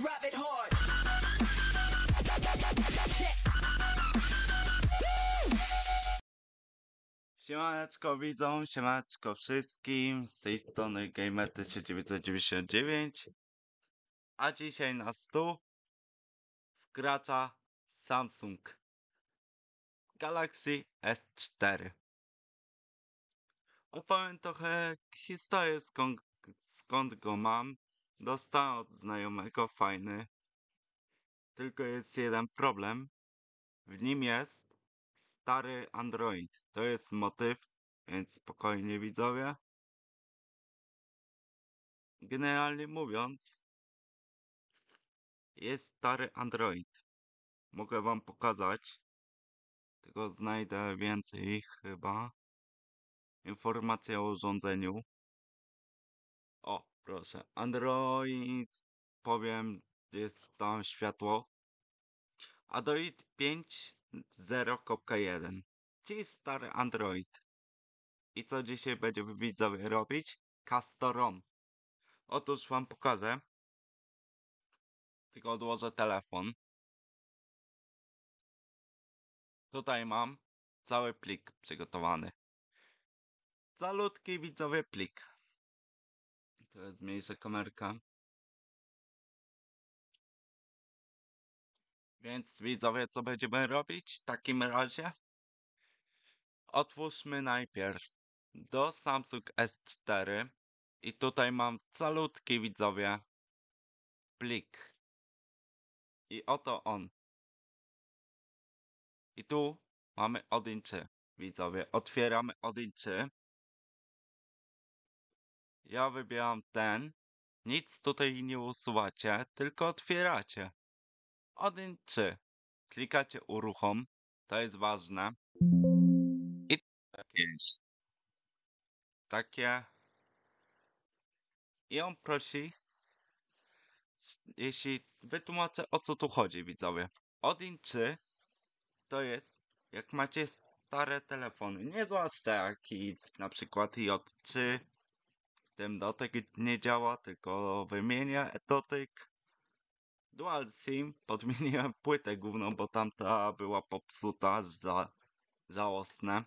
drop it Siemaneczko widzą, siemaneczko wszystkim, z tej strony GamerT1999 A dzisiaj na stół wkracza Samsung Galaxy S4 Opowiem trochę historię skąd, skąd go mam Dostałem od znajomego, fajny. Tylko jest jeden problem. W nim jest stary Android. To jest motyw, więc spokojnie widzowie. Generalnie mówiąc, jest stary Android. Mogę wam pokazać. Tylko znajdę więcej chyba. Informacja o urządzeniu. O, Proszę. Android, powiem, jest tam światło. Android 5.0.1, czyli stary Android. I co dzisiaj będziemy widzowie robić? Castorom. Otóż wam pokażę. Tylko odłożę telefon. Tutaj mam cały plik przygotowany. Calutki widzowie plik. To komerka. Więc widzowie, co będziemy robić w takim razie? Otwórzmy najpierw do Samsung S4 i tutaj mam calutki widzowie plik. I oto on. I tu mamy Odin 3. Widzowie, otwieramy Odin 3. Ja wybieram ten. Nic tutaj nie usuwacie, tylko otwieracie. Odin 3. Klikacie uruchom. To jest ważne. I jakieś. Takie. I on prosi, jeśli wytłumaczę o co tu chodzi, widzowie. Odin 3 to jest, jak macie stare telefony, nie zwłaszcza jak i na przykład J3, ten dotyk no, tak nie działa, tylko wymienia dotyk. Dual SIM podmieniłem płytę główną, bo tamta była popsuta, za, żałosne.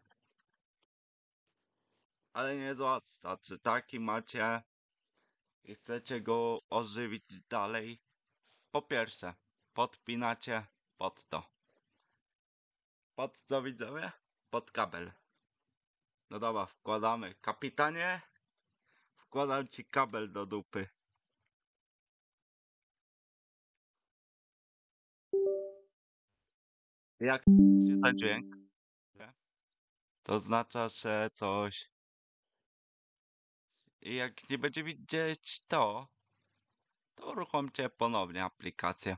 Ale nie zwłaszcza, czy taki macie i chcecie go ożywić dalej? Po pierwsze, podpinacie pod to. Pod co widzowie? Pod kabel. No dobra, wkładamy. Kapitanie, wkładam ci kabel do dupy. Jak się ten dźwięk? To oznacza, że coś. I jak nie będzie widzieć to, to uruchomcie ponownie aplikację.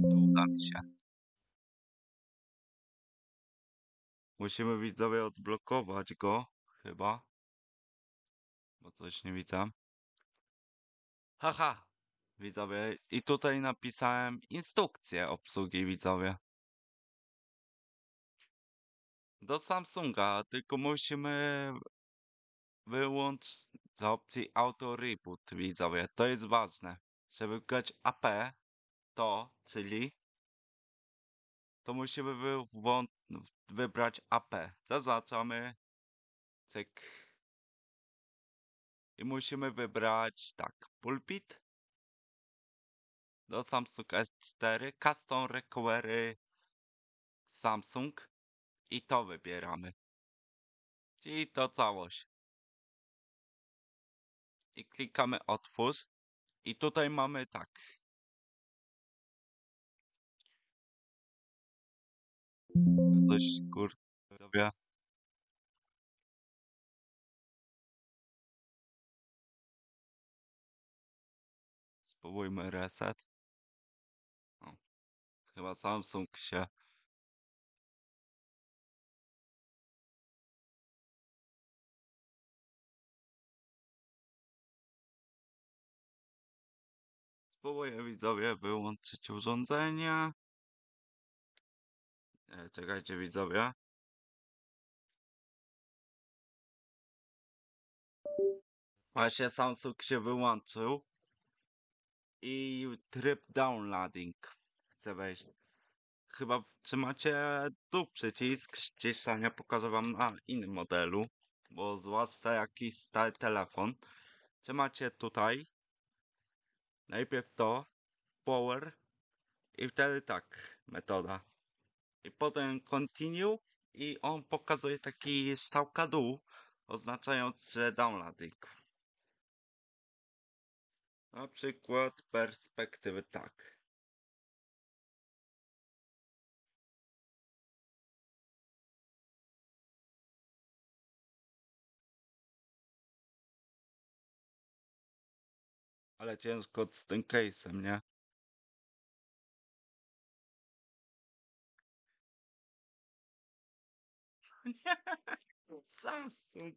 Uda mi się. Musimy widzowie odblokować go, chyba nie witam. Haha, widzowie. I tutaj napisałem instrukcję obsługi widzowie. Do Samsunga, tylko musimy wyłączyć z opcji Auto Reboot widzowie. To jest ważne. Żeby grać AP, to, czyli to musimy wybrać AP. Zaznaczamy cyk i musimy wybrać tak, pulpit do Samsung S4, custom recovery Samsung i to wybieramy. Czyli to całość. I klikamy otwórz i tutaj mamy tak. Coś kurde. Spróbujmy reset. O. Chyba Samsung się Spróbuję widzowie wyłączyć urządzenia. E, czekajcie widzowie. Właśnie Samsung się wyłączył i tryb downloading chcę wejść. Chyba trzymacie tu przycisk ja pokażę wam na innym modelu, bo zwłaszcza jakiś stary telefon. Trzymacie tutaj, najpierw to, power i wtedy tak, metoda. I potem continue i on pokazuje taki strzałka dół, oznaczając, że downloading. Na przykład perspektywy tak. Ale ciężko z tym case'em, nie? Nie, Samsung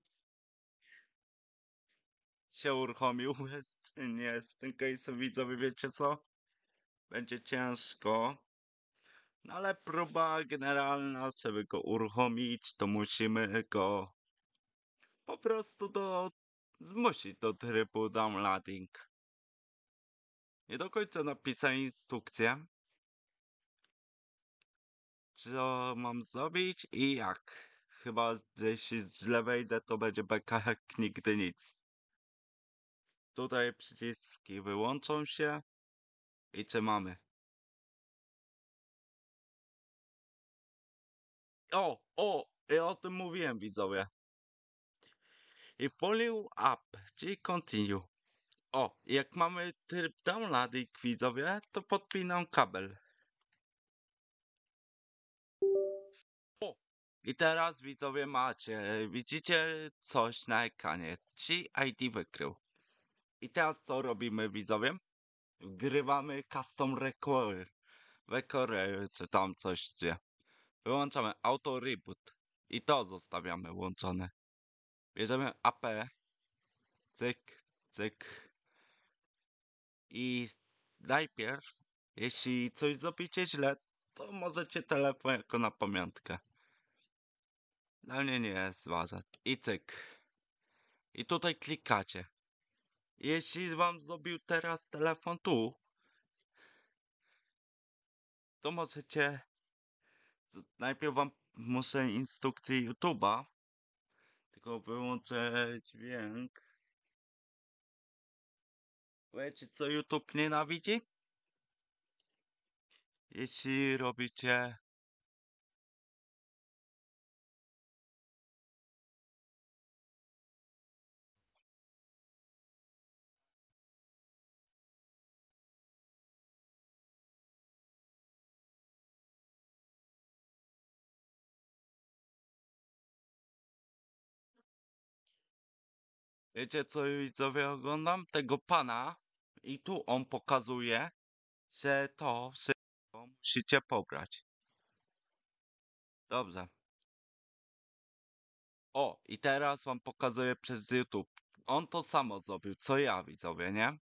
się uruchomił jest, czy nie. Z tym case'em widzowie wiecie co? Będzie ciężko. No ale próba generalna, żeby go uruchomić, to musimy go po prostu do... zmusić do trybu downloading. Nie do końca napisałem instrukcję. Co mam zrobić i jak. Chyba, jeśli źle wejdę, to będzie beka jak nigdy nic. Tutaj przyciski wyłączą się i trzymamy. O, o, ja o tym mówiłem widzowie. I follow up, czyli continue. O, jak mamy tryb downloading widzowie, to podpinam kabel. O, i teraz widzowie macie, widzicie coś na ekranie, czyli ID wykrył. I teraz co robimy, widzowie? Wgrywamy custom record. Record, czy tam coś, gdzie. Wyłączamy auto reboot. I to zostawiamy łączone. Bierzemy AP. Cyk, cyk. I najpierw, jeśli coś zrobicie źle, to możecie telefon jako na pamiątkę. Dla mnie nie jest ważne. I cyk. I tutaj klikacie. Jeśli wam zrobił teraz telefon tu, to możecie... Najpierw wam muszę instrukcję YouTube'a, tylko wyłączę dźwięk. Wiecie co YouTube nienawidzi? Jeśli robicie Wiecie co widzowie oglądam? Tego pana i tu on pokazuje, że to wszystko musicie pobrać. Dobrze. O, i teraz wam pokazuję przez YouTube. On to samo zrobił, co ja widzowie, nie?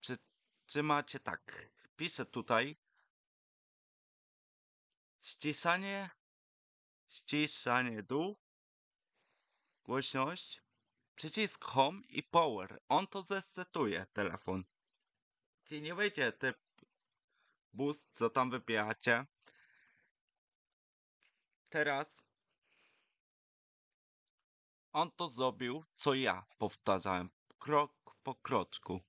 Przytrzymacie tak. Piszę tutaj. Ściszanie. Ściszanie dół. Głośność przycisk Home i Power. On to zestetuje telefon. Czyli nie wejdzie typ boost, co tam wypijacie. Teraz on to zrobił, co ja powtarzałem, krok po kroczku.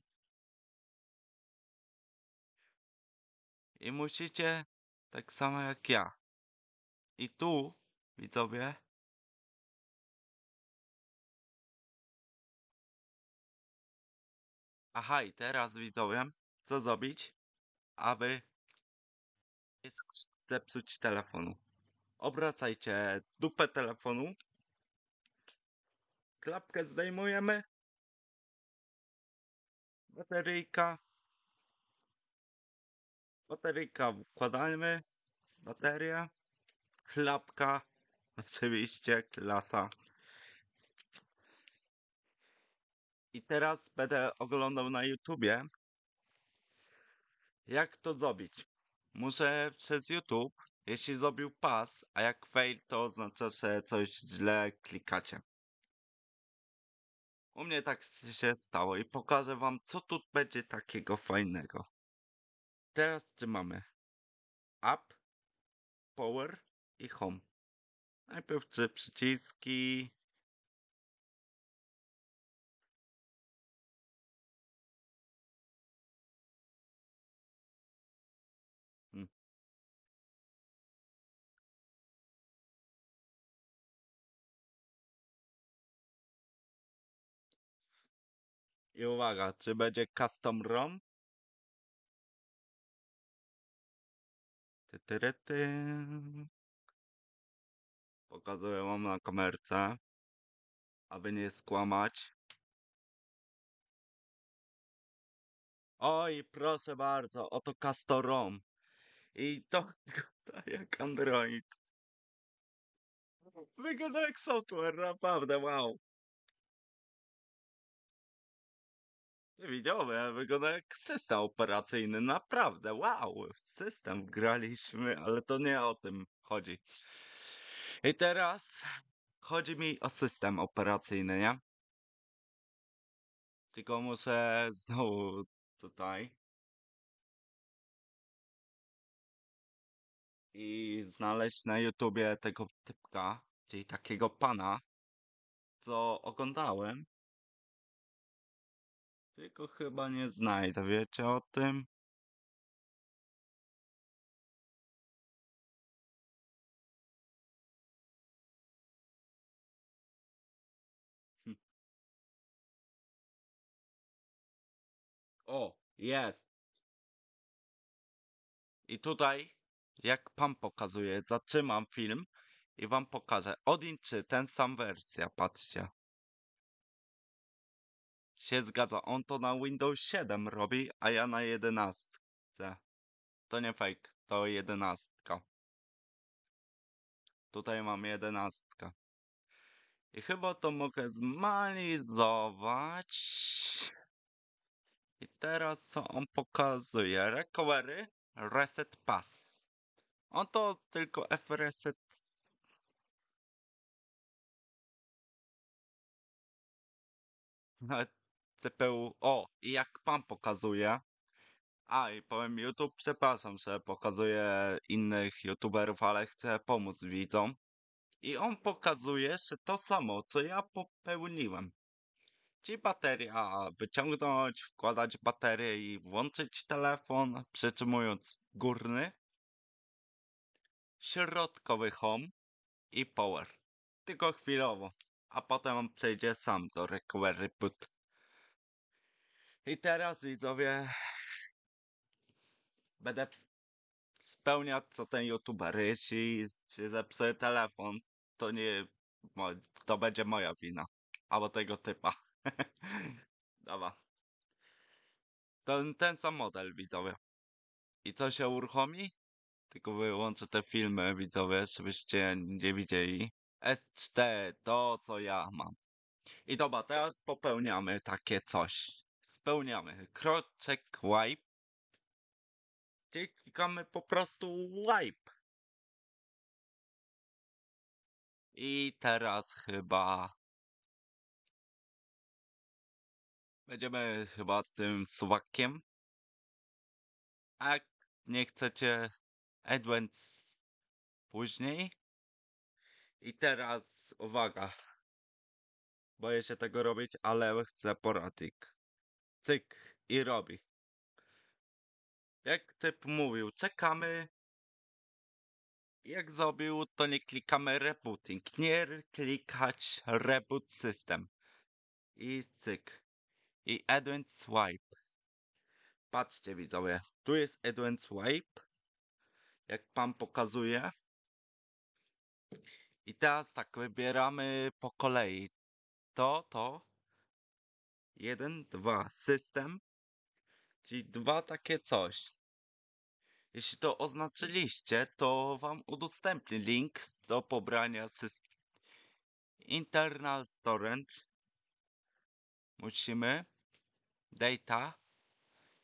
I musicie tak samo jak ja. I tu, widzowie, Aha, i teraz widzowie, co zrobić, aby nie zepsuć telefonu. Obracajcie dupę telefonu. Klapkę zdejmujemy. Bateryjka. Bateryjka wkładajmy. Bateria. Klapka. Oczywiście klasa. I teraz będę oglądał na YouTubie, jak to zrobić. Muszę przez YouTube, jeśli zrobił pas, a jak fail, to oznacza, że coś źle klikacie. U mnie tak się stało i pokażę wam, co tu będzie takiego fajnego. Teraz czy mamy Up, Power i Home. Najpierw trzy przyciski, I uwaga, czy będzie custom ROM? Ty, Pokazuję wam na komerce, aby nie skłamać. Oj, proszę bardzo, oto custom ROM. I to wygląda jak Android. Wygląda jak software, naprawdę, wow. Widziałem, wygląda jak system operacyjny, naprawdę, wow, w system graliśmy, ale to nie o tym chodzi. I teraz chodzi mi o system operacyjny, nie? Tylko muszę znowu tutaj. I znaleźć na YouTubie tego typka, czyli takiego pana, co oglądałem tylko chyba nie znajdę, wiecie o tym? Hm. O, jest. I tutaj, jak pan pokazuje, zatrzymam film i wam pokażę. Odin 3, ten sam wersja, patrzcie się zgadza. On to na Windows 7 robi, a ja na 11. To nie fake, to 11. Tutaj mam 11. I chyba to mogę zmalizować. I teraz co on pokazuje? Recovery, reset pass. On to tylko F-reset CPU. O, i jak pan pokazuje. A, i powiem YouTube, przepraszam, że pokazuję innych YouTuberów, ale chcę pomóc widzom. I on pokazuje, że to samo, co ja popełniłem. Czyli bateria, wyciągnąć, wkładać baterię i włączyć telefon, przytrzymując górny, środkowy home i power. Tylko chwilowo, a potem on przejdzie sam do recovery boot. I teraz widzowie będę spełniać co ten youtuber. Jeśli się zepsuje telefon, to nie to będzie moja wina. Albo tego typa. Dobra. Ten, ten sam model widzowie. I co się uruchomi? Tylko wyłączę te filmy widzowie, żebyście nie widzieli. S4, to co ja mam. I dobra, teraz popełniamy takie coś spełniamy. Kroczek wipe. Gdzie klikamy po prostu wipe. I teraz chyba... Będziemy chyba tym suwakiem. A nie chcecie Edwens później. I teraz uwaga. Boję się tego robić, ale chcę poradik cyk i robi. Jak typ mówił, czekamy. Jak zrobił, to nie klikamy rebooting. Nie klikać reboot system. I cyk. I Edwin Swipe. Patrzcie widzowie, tu jest Edwin Swipe. Jak pan pokazuje. I teraz tak, wybieramy po kolei. To, to, jeden, dwa, system, czyli dwa takie coś. Jeśli to oznaczyliście, to wam udostępni link do pobrania system. Internal Storage. Musimy. Data.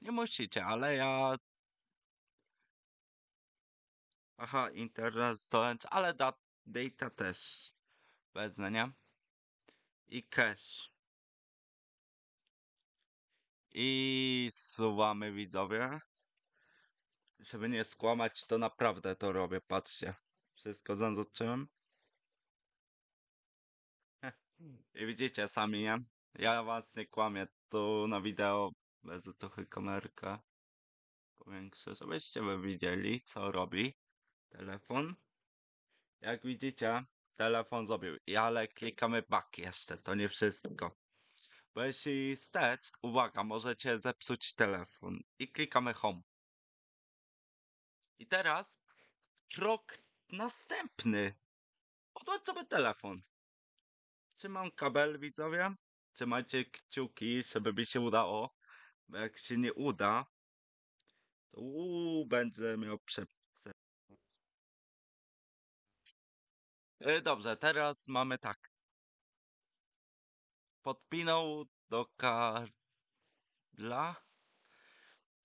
Nie musicie, ale ja... Aha, Internal Storage, ale da data też. bez znania I cache i słuchamy widzowie. Żeby nie skłamać, to naprawdę to robię, patrzcie. Wszystko zaznaczyłem. I widzicie sami, nie? Ja was nie kłamię, tu na wideo bez trochę kamerkę powiększę, żebyście by widzieli, co robi telefon. Jak widzicie, telefon zrobił, ale klikamy back jeszcze, to nie wszystko. Bo jeśli wstecz, uwaga, możecie zepsuć telefon. I klikamy home. I teraz krok następny. Odłączamy telefon. Czy mam kabel, widzowie. Trzymajcie kciuki, żeby mi się udało. Bo jak się nie uda, to uu, będę miał przepisy. E, dobrze, teraz mamy tak podpinał do Karla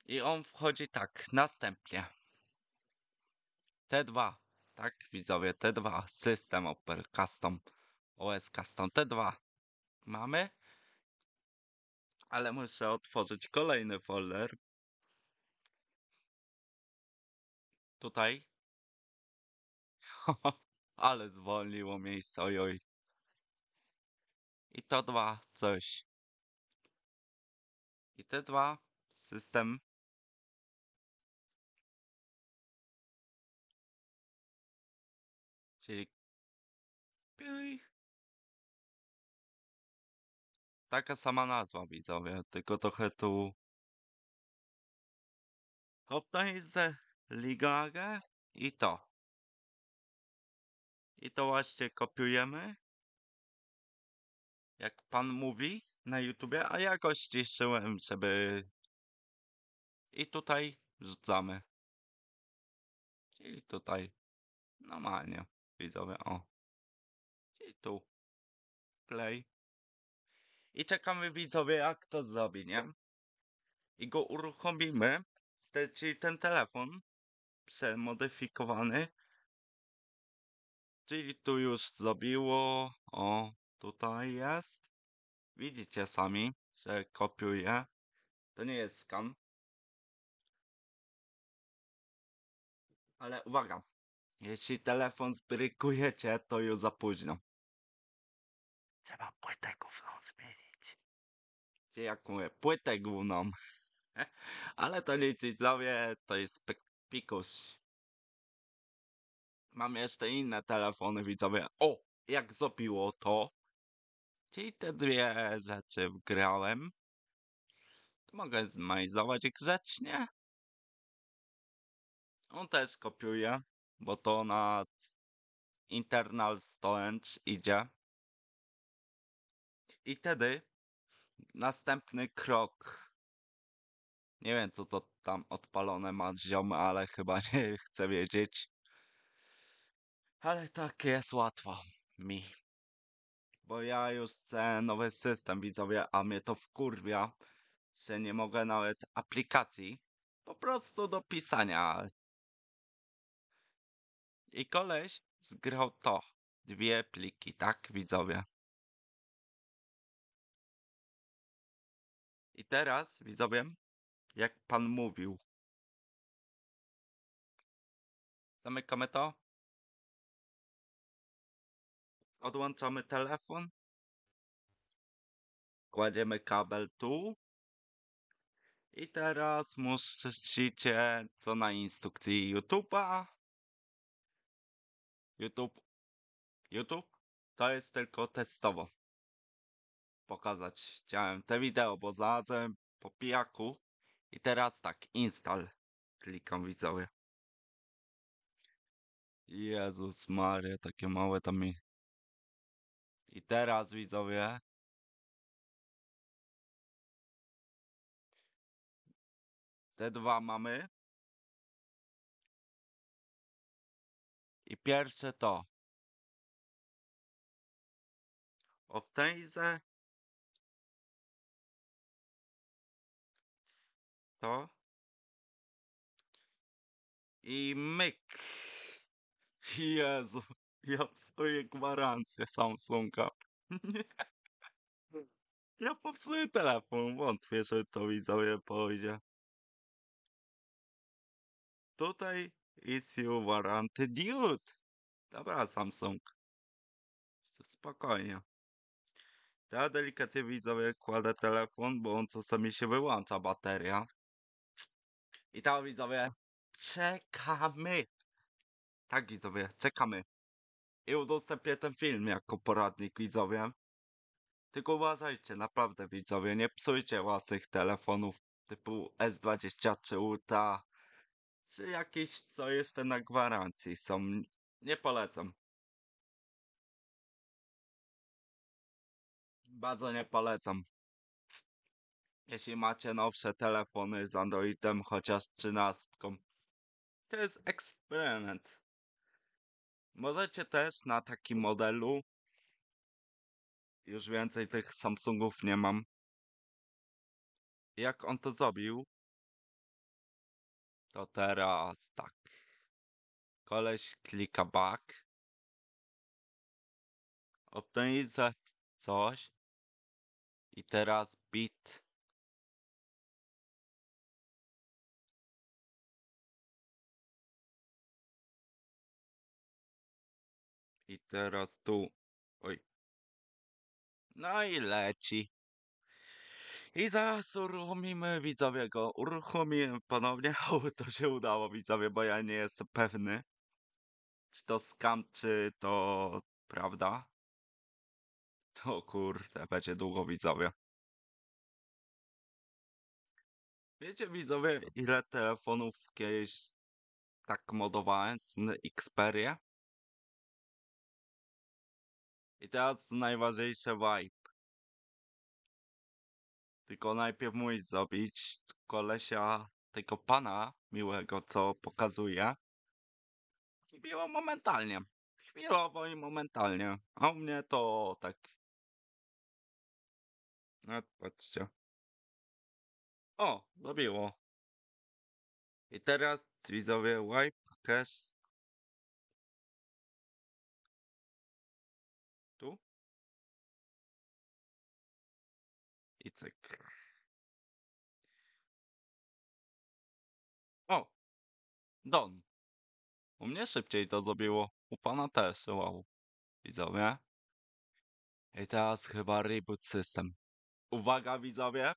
i on wchodzi tak, następnie. T2, tak widzowie, T2, system Opel Custom, OS Custom T2 mamy, ale muszę otworzyć kolejny folder. Tutaj. ale zwolniło miejsce, ojoj i to dwa coś. I te dwa system czyli taka sama nazwa widzowie, tylko trochę tu Hopnaize Ligage i to. I to właśnie kopiujemy jak pan mówi na YouTubie, a jakoś ściszyłem sobie. I tutaj rzucamy. Czyli tutaj. Normalnie. Widzowie, o. I tu. Play. I czekamy widzowie, jak to zrobi, nie? I go uruchomimy. Te, czyli ten telefon przemodyfikowany. Czyli tu już zrobiło. O, Tutaj jest. Widzicie sami, że kopiuję. To nie jest skan. Ale uwaga, jeśli telefon zbrykujecie, to już za późno. Trzeba płytę główną zmienić. Gdzie jak mówię, płytę główną. Ale to nic widzowie, to jest pikuś. Mam jeszcze inne telefony widzowie. O, jak zrobiło to, Czyli te dwie e, rzeczy wgrałem. Mogę zmajzować grzecznie. On też kopiuje, bo to na internal storage idzie. I wtedy następny krok. Nie wiem, co to tam odpalone ma ziomy, ale chyba nie chcę wiedzieć. Ale tak jest łatwo mi bo ja już chcę nowy system widzowie, a mnie to wkurwia, że nie mogę nawet aplikacji po prostu do pisania. I koleś zgrał to. Dwie pliki, tak widzowie. I teraz widzowie, jak pan mówił. Zamykamy to odłączamy telefon, kładziemy kabel tu i teraz musicie, co na instrukcji YouTube'a, YouTube, YouTube, to jest tylko testowo. Pokazać chciałem te wideo, bo zarazem po pijaku i teraz tak, install, klikam widzowie. Jezus Maria, takie małe tam mi i teraz widzowie. Te dwa mamy. I pierwsze to. Obtęzę. To. I myk. Jezu. Ja psuję gwarancję Samsunga. Nie. Ja popsuję telefon, wątpię, że to widzowie pójdzie. Tutaj issue warranty dude. Dobra, Samsung. Spokojnie. Ja delikatnie widzowie kładę telefon, bo on czasami się wyłącza bateria. I tam widzowie, czekamy. Tak widzowie, czekamy i udostępnię ten film jako poradnik widzowie. Tylko uważajcie, naprawdę widzowie, nie psujcie własnych telefonów typu S23 Ultra, czy jakieś co jeszcze na gwarancji są. Nie polecam. Bardzo nie polecam. Jeśli macie nowsze telefony z Androidem, chociaż 13, to jest eksperyment. Możecie też na takim modelu. Już więcej tych Samsungów nie mam. Jak on to zrobił? To teraz tak. Koleś klika back. Optymalizacja coś. I teraz bit teraz tu. Oj. No i leci. I zaraz uruchomimy widzowie go. Uruchomiłem ponownie. O, to się udało widzowie, bo ja nie jestem pewny. Czy to skam, czy to prawda. To kurde, będzie długo widzowie. Wiecie widzowie, ile telefonów kiedyś tak modowałem z Xperia? I teraz najważniejsze vibe. Tylko najpierw musisz zabić kolesia, tego pana miłego, co pokazuje. I momentalnie. Chwilowo i momentalnie. A u mnie to tak. No, patrzcie. O, zrobiło I teraz widzowie wipe cache Cyk. O! Don. U mnie szybciej to zrobiło. U pana też, wow. Widzowie. I teraz chyba reboot system. Uwaga widzowie.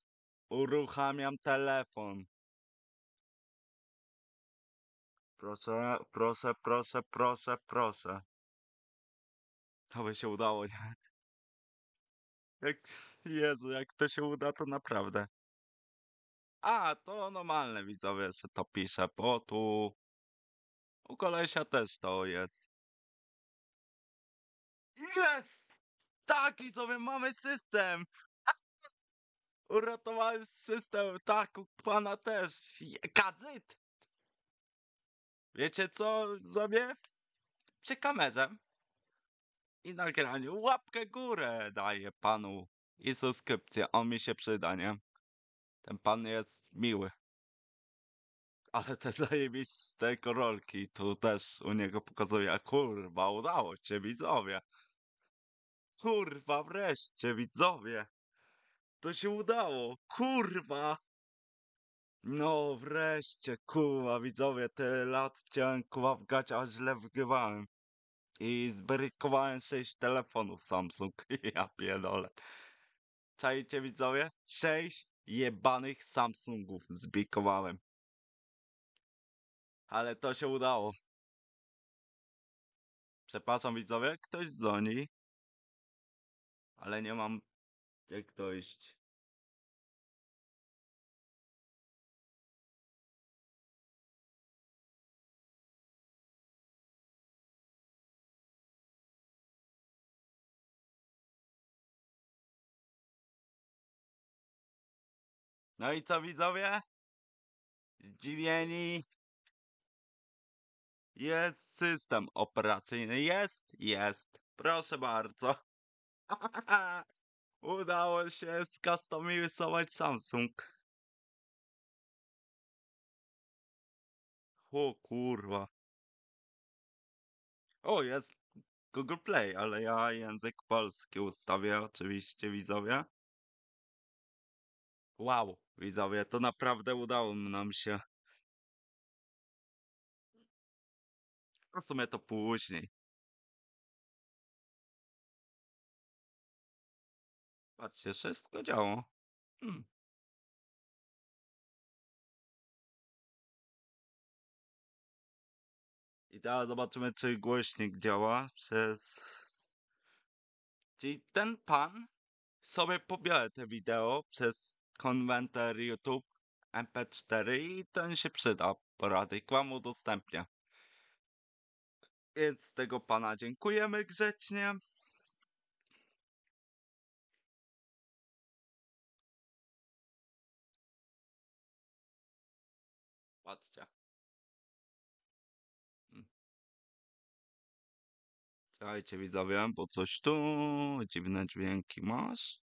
Uruchamiam telefon. Proszę, proszę, proszę, proszę, proszę. To by się udało, nie? Jak... Jezu, jak to się uda, to naprawdę. A, to normalne widzowie, że to pisze, bo tu u kolesia też to jest. Yes! Tak, widzowie, mamy system! Uratowałem system, tak, u pana też. Kadzyt! Wiecie co zrobię? Przy kamerze i nagraniu łapkę górę daję panu i subskrypcję. On mi się przyda, nie? Ten pan jest miły. Ale te zajebiste korolki tu też u niego pokazuje. Kurwa, udało się, widzowie. Kurwa, wreszcie, widzowie. To się udało. Kurwa. No wreszcie, kurwa, widzowie, tyle lat chciałem kurwa wgać, a źle wgrywałem. I zbrykowałem sześć telefonów Samsung. Ja pierdolę. Czajcie widzowie? Sześć jebanych Samsungów zbikowałem. Ale to się udało. Przepraszam widzowie, ktoś dzwoni. Ale nie mam jak dojść. No i co widzowie? Zdziwieni? Jest system operacyjny. Jest, jest. Proszę bardzo. Udało się skustomizować Samsung. O kurwa. O, jest Google Play, ale ja język polski ustawię oczywiście widzowie. Wow. Widzowie, to naprawdę udało nam się. No, w sumie to później. Patrzcie, wszystko działo. Hmm. I teraz zobaczymy, czy głośnik działa przez... Czyli ten pan sobie pobiera te wideo przez konwenter YouTube MP4 i ten się przyda poradnik Wam udostępnia. Więc tego pana dziękujemy grzecznie. Patrzcie. Hmm. Czekajcie widzowie, bo coś tu dziwne dźwięki masz.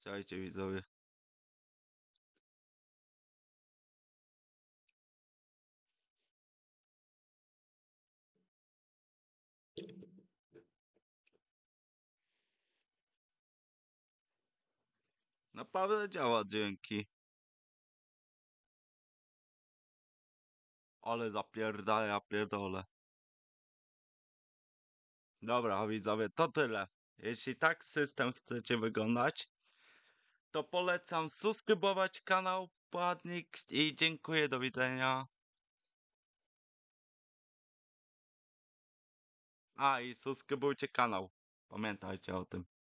Czajcie widzowie. Naprawdę no, działa dzięki. Ale zapierdala, pierdolę. Dobra, widzowie, to tyle. Jeśli tak system chcecie wyglądać, to polecam subskrybować kanał Płatnik i dziękuję, do widzenia. A i subskrybujcie kanał. Pamiętajcie o tym.